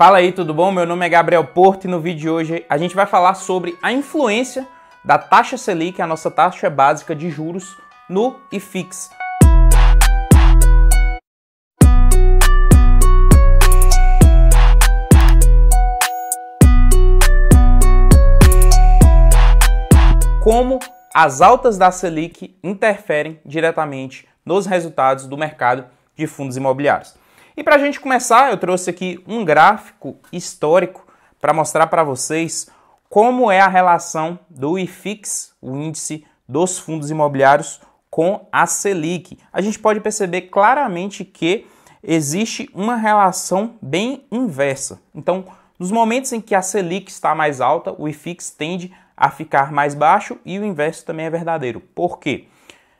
Fala aí, tudo bom? Meu nome é Gabriel Porto e no vídeo de hoje a gente vai falar sobre a influência da taxa Selic, a nossa taxa básica de juros, no IFIX. Como as altas da Selic interferem diretamente nos resultados do mercado de fundos imobiliários. E para a gente começar, eu trouxe aqui um gráfico histórico para mostrar para vocês como é a relação do IFIX, o índice dos fundos imobiliários, com a Selic. A gente pode perceber claramente que existe uma relação bem inversa. Então, nos momentos em que a Selic está mais alta, o IFIX tende a ficar mais baixo e o inverso também é verdadeiro. Por quê?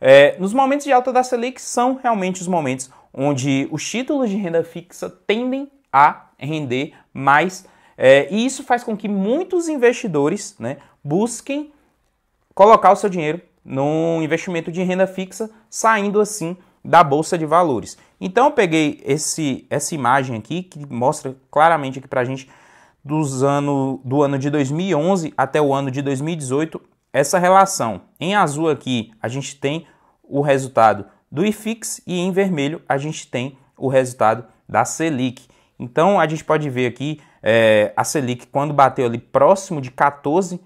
É, nos momentos de alta da Selic são realmente os momentos onde os títulos de renda fixa tendem a render mais, é, e isso faz com que muitos investidores né, busquem colocar o seu dinheiro num investimento de renda fixa, saindo assim da bolsa de valores. Então eu peguei esse, essa imagem aqui que mostra claramente aqui para a gente dos ano, do ano de 2011 até o ano de 2018 essa relação. Em azul aqui a gente tem o resultado do IFIX e em vermelho a gente tem o resultado da Selic. Então a gente pode ver aqui é, a Selic quando bateu ali próximo de 14%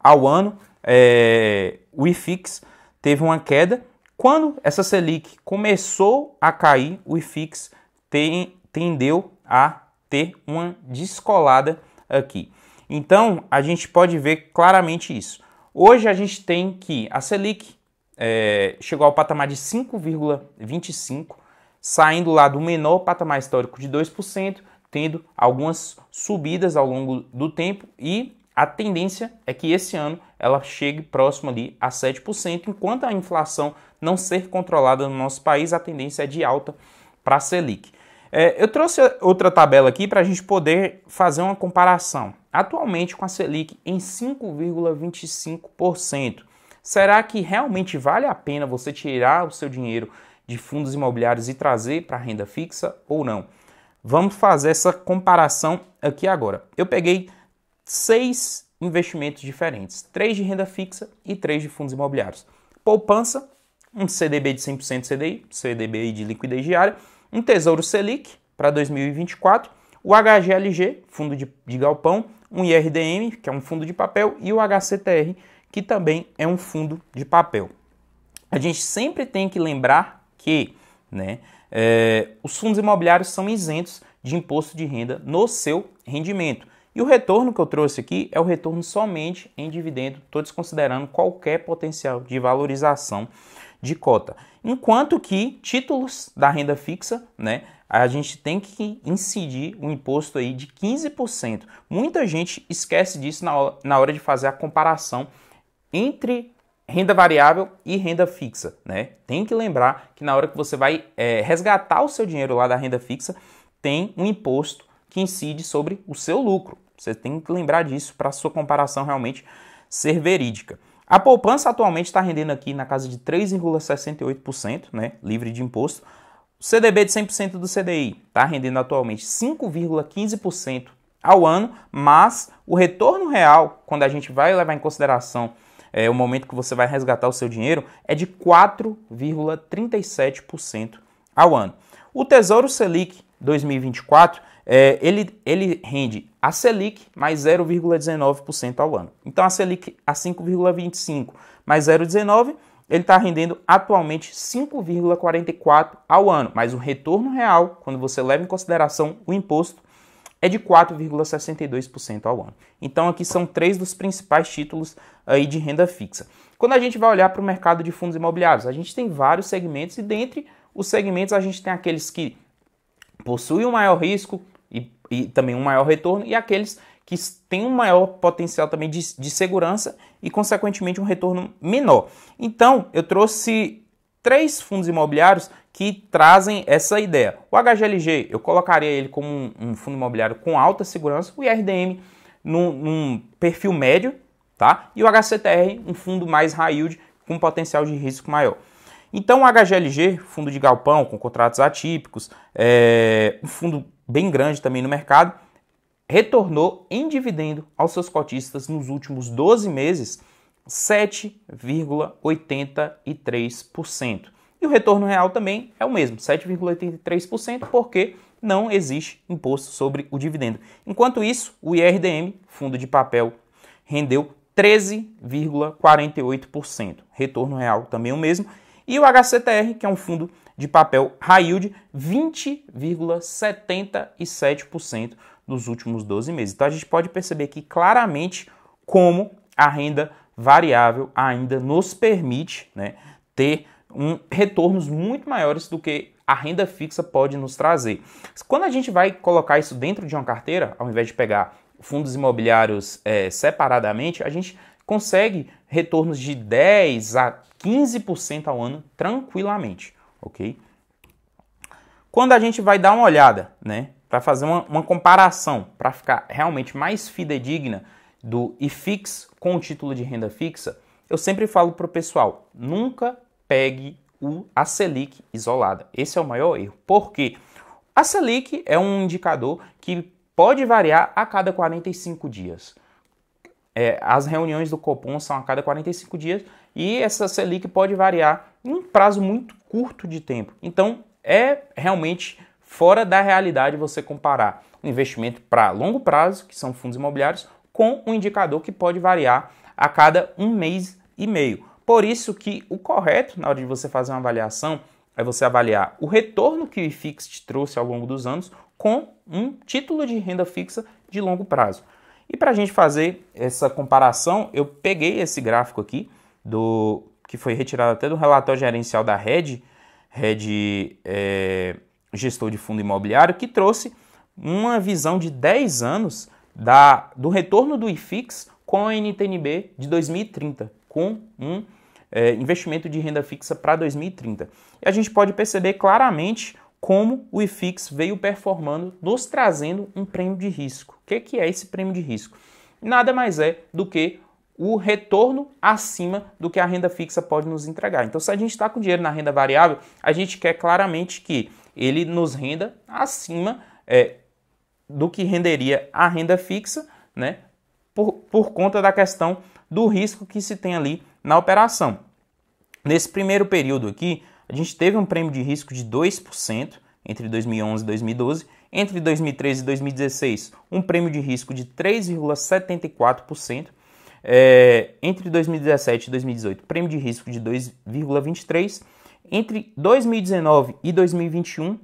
ao ano, é, o IFIX teve uma queda. Quando essa Selic começou a cair, o IFIX tem, tendeu a ter uma descolada aqui. Então a gente pode ver claramente isso. Hoje a gente tem que a Selic é, chegou ao patamar de 5,25%, saindo lá do menor patamar histórico de 2%, tendo algumas subidas ao longo do tempo e a tendência é que esse ano ela chegue próximo ali a 7%, enquanto a inflação não ser controlada no nosso país, a tendência é de alta para a Selic. É, eu trouxe outra tabela aqui para a gente poder fazer uma comparação. Atualmente com a Selic em 5,25%. Será que realmente vale a pena você tirar o seu dinheiro de fundos imobiliários e trazer para renda fixa ou não? Vamos fazer essa comparação aqui agora. Eu peguei seis investimentos diferentes: três de renda fixa e três de fundos imobiliários. Poupança, um CDB de 100% CDI, CDB de liquidez diária, um Tesouro Selic para 2024, o HGLG, fundo de, de galpão, um IRDM, que é um fundo de papel, e o HCTR, que também é um fundo de papel. A gente sempre tem que lembrar que né, é, os fundos imobiliários são isentos de imposto de renda no seu rendimento. E o retorno que eu trouxe aqui é o retorno somente em dividendo, estou desconsiderando qualquer potencial de valorização de cota. Enquanto que títulos da renda fixa, né, a gente tem que incidir um imposto aí de 15%. Muita gente esquece disso na hora, na hora de fazer a comparação entre renda variável e renda fixa, né? Tem que lembrar que na hora que você vai é, resgatar o seu dinheiro lá da renda fixa, tem um imposto que incide sobre o seu lucro. Você tem que lembrar disso para a sua comparação realmente ser verídica. A poupança atualmente está rendendo aqui na casa de 3,68%, né, livre de imposto. O CDB de 100% do CDI está rendendo atualmente 5,15% ao ano, mas o retorno real, quando a gente vai levar em consideração é, o momento que você vai resgatar o seu dinheiro, é de 4,37% ao ano. O Tesouro Selic 2024, é, ele, ele rende a Selic mais 0,19% ao ano. Então a Selic a 5,25% mais 0,19%, ele está rendendo atualmente 5,44% ao ano. Mas o retorno real, quando você leva em consideração o imposto, é de 4,62% ao ano. Então aqui são três dos principais títulos eh, aí de renda fixa. Quando a gente vai olhar para o mercado de fundos imobiliários, a gente tem vários segmentos e dentre os segmentos a gente tem aqueles que possuem um maior risco e, e também um maior retorno e aqueles que têm um maior potencial também de, de segurança e consequentemente um retorno menor. Então eu trouxe três fundos imobiliários que trazem essa ideia. O HGLG, eu colocaria ele como um, fundo imobiliário com alta segurança, o IRDM num, num, perfil médio, tá? E o HCTR, um fundo mais high yield com potencial de risco maior. Então, o HGLG, fundo de galpão com contratos atípicos, é, um fundo bem grande também no mercado, retornou em dividendo aos seus cotistas nos últimos 12 meses 7,83%. E o retorno real também é o mesmo, 7,83%, porque não existe imposto sobre o dividendo. Enquanto isso, o IRDM, fundo de papel, rendeu 13,48%. Retorno real também o mesmo. E o HCTR, que é um fundo de papel high yield, 20,77% nos últimos 12 meses. Então a gente pode perceber aqui claramente como a renda variável ainda nos permite né, ter um, retornos muito maiores do que a renda fixa pode nos trazer. Quando a gente vai colocar isso dentro de uma carteira, ao invés de pegar fundos imobiliários é, separadamente, a gente consegue retornos de 10 a 15% ao ano tranquilamente, ok? Quando a gente vai dar uma olhada, né, para fazer uma, uma comparação, para ficar realmente mais fidedigna do IFIX com o título de renda fixa, eu sempre falo para o pessoal, nunca pegue o, a Selic isolada. Esse é o maior erro. Por quê? A Selic é um indicador que pode variar a cada 45 dias. É, as reuniões do Copom são a cada 45 dias e essa Selic pode variar em um prazo muito curto de tempo. Então, é realmente fora da realidade você comparar um investimento para longo prazo, que são fundos imobiliários, com um indicador que pode variar a cada um mês e meio. Por isso que o correto na hora de você fazer uma avaliação é você avaliar o retorno que o IFIX te trouxe ao longo dos anos com um título de renda fixa de longo prazo. E para a gente fazer essa comparação, eu peguei esse gráfico aqui do que foi retirado até do relatório gerencial da Red, Red é, gestor de fundo imobiliário, que trouxe uma visão de 10 anos da, do retorno do IFIX com a NTNB de 2030 com um é, investimento de renda fixa para 2030. E a gente pode perceber claramente como o IFIX veio performando, nos trazendo um prêmio de risco. O que, que é esse prêmio de risco? Nada mais é do que o retorno acima do que a renda fixa pode nos entregar. Então, se a gente está com dinheiro na renda variável, a gente quer claramente que ele nos renda acima é, do que renderia a renda fixa, né? por, por conta da questão do risco que se tem ali na operação. Nesse primeiro período aqui, a gente teve um prêmio de risco de 2% entre 2011 e 2012, entre 2013 e 2016, um prêmio de risco de 3,74%. É, entre 2017 e 2018, prêmio de risco de 2,23%. Entre 2019 e 2021,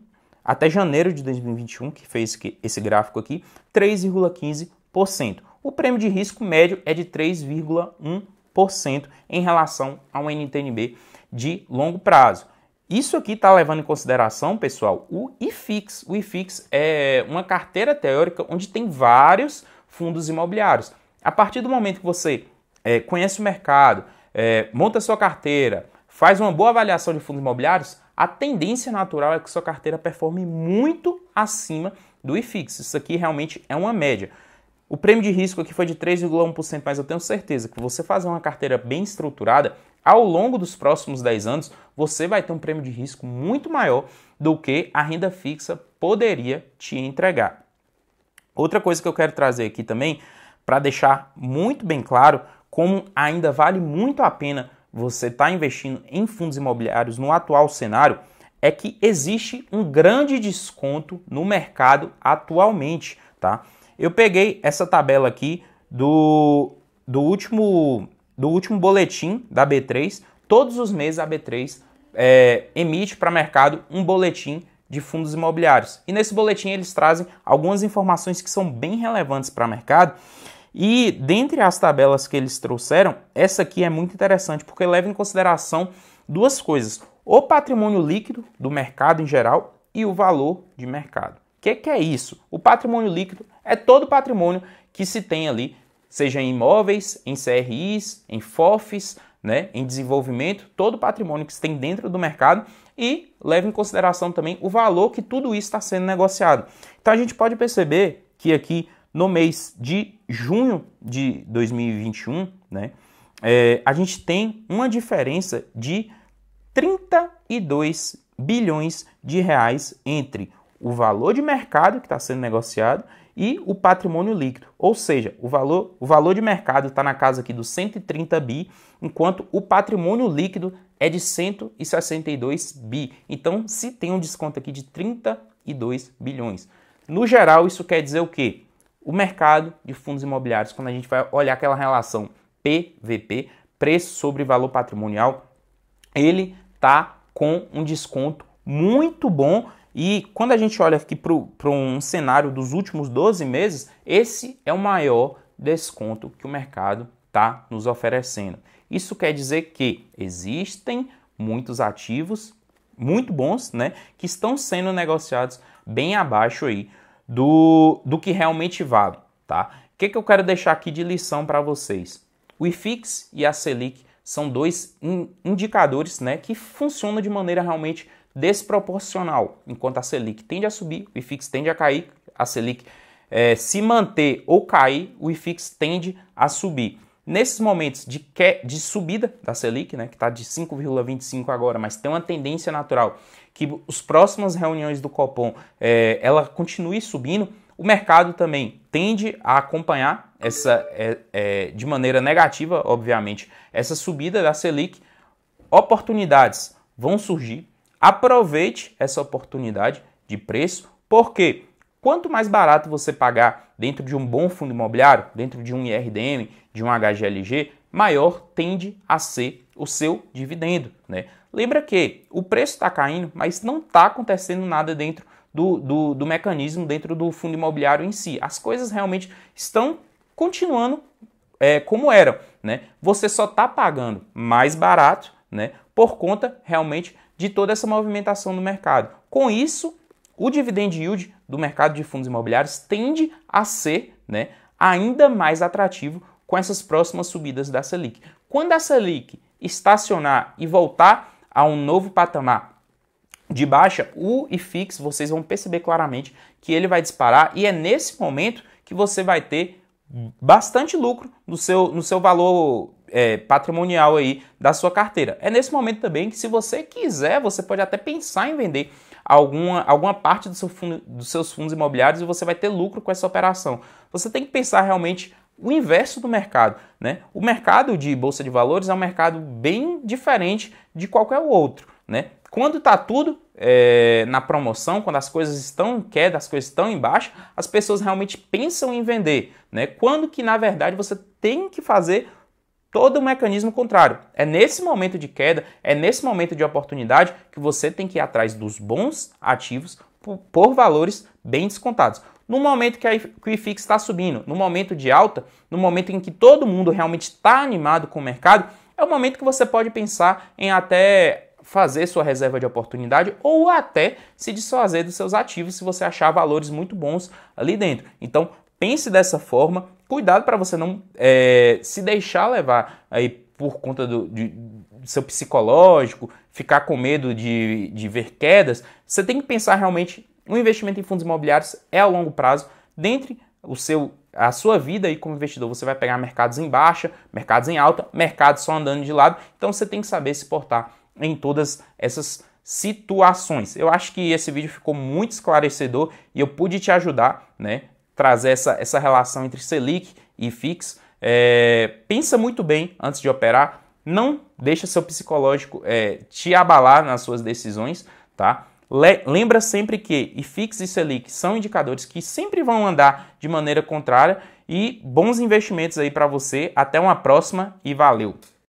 até janeiro de 2021, que fez esse gráfico aqui, 3,15% o prêmio de risco médio é de 3,1% em relação a um NTNB de longo prazo. Isso aqui está levando em consideração, pessoal, o IFIX. O IFIX é uma carteira teórica onde tem vários fundos imobiliários. A partir do momento que você é, conhece o mercado, é, monta sua carteira, faz uma boa avaliação de fundos imobiliários, a tendência natural é que sua carteira performe muito acima do IFIX. Isso aqui realmente é uma média. O prêmio de risco aqui foi de 3,1%, mas eu tenho certeza que você fazer uma carteira bem estruturada, ao longo dos próximos 10 anos, você vai ter um prêmio de risco muito maior do que a renda fixa poderia te entregar. Outra coisa que eu quero trazer aqui também, para deixar muito bem claro como ainda vale muito a pena você estar tá investindo em fundos imobiliários no atual cenário, é que existe um grande desconto no mercado atualmente, tá? Eu peguei essa tabela aqui do, do, último, do último boletim da B3. Todos os meses a B3 é, emite para o mercado um boletim de fundos imobiliários. E nesse boletim eles trazem algumas informações que são bem relevantes para o mercado. E dentre as tabelas que eles trouxeram, essa aqui é muito interessante porque leva em consideração duas coisas: o patrimônio líquido do mercado em geral e o valor de mercado que, que é isso? O patrimônio líquido é todo o patrimônio que se tem ali, seja em imóveis, em CRIs, em FOFs, né, em desenvolvimento, todo o patrimônio que se tem dentro do mercado e leva em consideração também o valor que tudo isso está sendo negociado. Então a gente pode perceber que aqui no mês de junho de 2021, né, é, a gente tem uma diferença de 32 bilhões de reais entre o valor de mercado que está sendo negociado e o patrimônio líquido. Ou seja, o valor, o valor de mercado está na casa aqui dos 130 bi, enquanto o patrimônio líquido é de 162 bi. Então, se tem um desconto aqui de 32 bilhões. No geral, isso quer dizer o quê? O mercado de fundos imobiliários, quando a gente vai olhar aquela relação PVP, preço sobre valor patrimonial, ele está com um desconto muito bom e quando a gente olha aqui para um cenário dos últimos 12 meses, esse é o maior desconto que o mercado está nos oferecendo. Isso quer dizer que existem muitos ativos muito bons, né, que estão sendo negociados bem abaixo aí do, do que realmente vale, tá? O que, que eu quero deixar aqui de lição para vocês? O IFIX e a Selic são dois in indicadores, né, que funcionam de maneira realmente desproporcional. Enquanto a Selic tende a subir, o IFIX tende a cair, a Selic é, se manter ou cair, o IFIX tende a subir. Nesses momentos de, que, de subida da Selic, né, que está de 5,25 agora, mas tem uma tendência natural que as próximas reuniões do Copom é, ela continue subindo, o mercado também tende a acompanhar essa é, é, de maneira negativa, obviamente, essa subida da Selic. Oportunidades vão surgir, Aproveite essa oportunidade de preço, porque quanto mais barato você pagar dentro de um bom fundo imobiliário, dentro de um IRDM, de um HGLG, maior tende a ser o seu dividendo. Né? Lembra que o preço está caindo, mas não está acontecendo nada dentro do, do, do, mecanismo, dentro do fundo imobiliário em si. As coisas realmente estão continuando é, como eram. Né? Você só está pagando mais barato né, por conta realmente de toda essa movimentação do mercado. Com isso, o dividend yield do mercado de fundos imobiliários tende a ser né, ainda mais atrativo com essas próximas subidas da Selic. Quando a Selic estacionar e voltar a um novo patamar de baixa, o IFIX, vocês vão perceber claramente que ele vai disparar e é nesse momento que você vai ter bastante lucro no seu, no seu valor é, patrimonial aí da sua carteira. É nesse momento também que, se você quiser, você pode até pensar em vender alguma, alguma parte do seu fundo, dos seus fundos imobiliários e você vai ter lucro com essa operação. Você tem que pensar realmente o inverso do mercado. Né? O mercado de bolsa de valores é um mercado bem diferente de qualquer outro. Né? Quando está tudo é, na promoção, quando as coisas estão em queda, as coisas estão em as pessoas realmente pensam em vender. Né? Quando que, na verdade, você tem que fazer todo o mecanismo contrário. É nesse momento de queda, é nesse momento de oportunidade que você tem que ir atrás dos bons ativos por, por valores bem descontados. No momento que, a, que o IFIX está subindo, no momento de alta, no momento em que todo mundo realmente está animado com o mercado, é o momento que você pode pensar em até fazer sua reserva de oportunidade ou até se desfazer dos seus ativos se você achar valores muito bons ali dentro. Então, pense dessa forma, cuidado para você não é, se deixar levar aí por conta do, de, do seu psicológico, ficar com medo de, de ver quedas. Você tem que pensar realmente um investimento em fundos imobiliários é a longo prazo. Dentre o seu, a sua vida aí como investidor, você vai pegar mercados em baixa, mercados em alta, mercados só andando de lado. Então você tem que saber se portar em todas essas situações. Eu acho que esse vídeo ficou muito esclarecedor e eu pude te ajudar, né? trazer essa, essa relação entre Selic e FIX. É, pensa muito bem antes de operar, não deixa seu psicológico é, te abalar nas suas decisões, tá? Le lembra sempre que IFIX e Selic são indicadores que sempre vão andar de maneira contrária e bons investimentos aí para você. Até uma próxima e valeu!